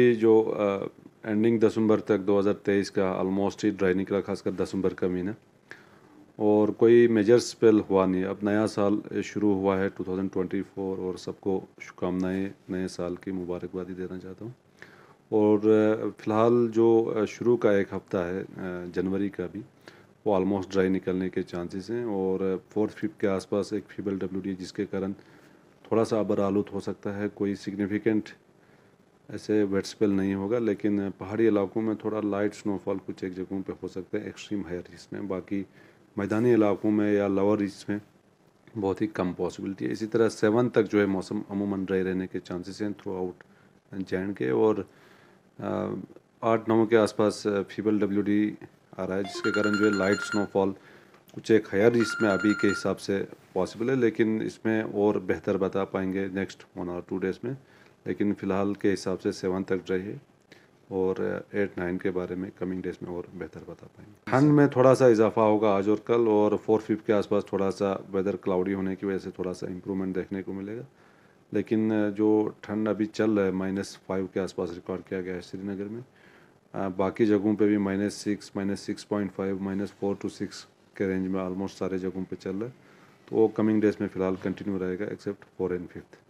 ये जो एंडिंग दिसंबर तक 2023 का ऑलमोस्ट ही ड्राई निकला खासकर दिसंबर का महीना और कोई मेजर स्पेल हुआ नहीं अब नया साल शुरू हुआ है 2024 और सबको शुभकामनाएँ नए साल की मुबारकबादी देना चाहता हूँ और फिलहाल जो शुरू का एक हफ़्ता है जनवरी का भी वो ऑलमोस्ट ड्राई निकलने के चांसेस हैं और फोर्थ फिफ्थ के आसपास एक फीबल डब्ल्यू जिसके कारण थोड़ा सा अबर आलूद हो सकता है कोई सिग्निफिकेंट ऐसे वेट स्पेल नहीं होगा लेकिन पहाड़ी इलाकों में थोड़ा लाइट स्नोफॉल कुछ एक जगहों पे हो सकता है एक्सट्रीम हायर रीच में बाकी मैदानी इलाकों में या लोअर रीच में बहुत ही कम पॉसिबिलिटी है इसी तरह सेवन तक जो है मौसम अमूमन रहे रहने के चांसेस हैं थ्रू आउट जे के और आठ नौ के आसपास फीबल डब्ल्यू डी आ रहा है जिसके कारण जो है लाइट स्नोफॉल कुछ एक हायर इसमें अभी के हिसाब से पॉसिबल है लेकिन इसमें और बेहतर बता पाएंगे नेक्स्ट वन और टू डेज़ में लेकिन फ़िलहाल के हिसाब से सेवन तक रहे और एट नाइन के बारे में कमिंग डेज में और बेहतर बता पाएंगे ठंड में थोड़ा सा इजाफा होगा आज और कल और फोर फिफ्थ के आसपास थोड़ा सा वेदर क्लाउडी होने की वजह से थोड़ा सा इम्प्रूवमेंट देखने को मिलेगा लेकिन जो ठंड अभी चल रहा है माइनस फाइव के आसपास रिकॉर्ड किया गया है श्रीनगर में आ, बाकी जगहों पे भी minus six minus six point five minus four two six के रेंज में ऑलमोस्ट सारे जगहों पे चल रहा है तो वो कमिंग डेज में फ़िलहाल कंटिन्यू रहेगा एक्सेप्ट फोर एंड फिफ्थ